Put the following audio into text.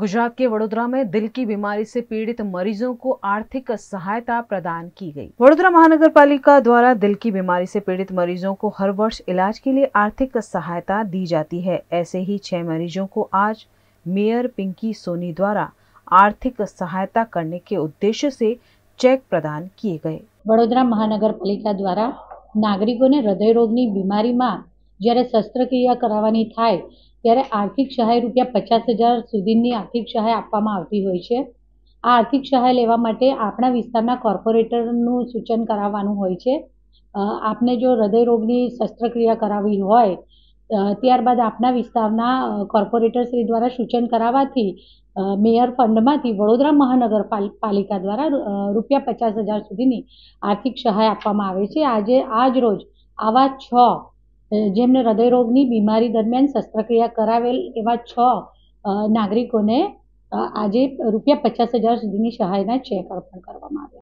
गुजरात के वडोदरा में दिल की बीमारी से पीड़ित मरीजों को आर्थिक सहायता प्रदान की गई वडोदरा महानगर पालिका द्वारा दिल की बीमारी से पीड़ित मरीजों को हर वर्ष इलाज के लिए आर्थिक सहायता दी जाती है ऐसे ही छह मरीजों को आज मेयर पिंकी सोनी द्वारा आर्थिक सहायता करने के उद्देश्य से चेक प्रदान किए गए वडोदरा વડોદરા મહાનગરપાલિકા દ્વારા નાગરિકોને હૃદય રોગની બીમારીમાં જ્યારે શસ્ત્રક્રિયા કરાવવાની થાય ત્યારે આર્થિક સહાય રૂપિયા પચાસ હજાર સુધીની આર્થિક સહાય આપવામાં આવતી હોય છે આ આર્થિક સહાય લેવા માટે આપણા વિસ્તારના કોર્પોરેટરનું સૂચન કરાવવાનું હોય છે આપને જો હૃદયરોગની શસ્ત્રક્રિયા કરાવવી હોય ત્યારબાદ આપના વિસ્તારના કોર્પોરેટર શ્રી દ્વારા સૂચન કરાવવાથી મેયર ફંડમાંથી વડોદરા મહાનગર પાલિકા દ્વારા રૂપિયા પચાસ હજાર સુધીની આર્થિક સહાય આપવામાં આવે છે આજે આજ રોજ આવા છ જેમને હૃદયરોગની બીમારી દરમિયાન શસ્ત્રક્રિયા કરાવેલ એવા છ નાગરિકોને આજે રૂપિયા પચાસ હજાર સુધીની સહાયના ચેક અર્પણ કરવામાં આવ્યા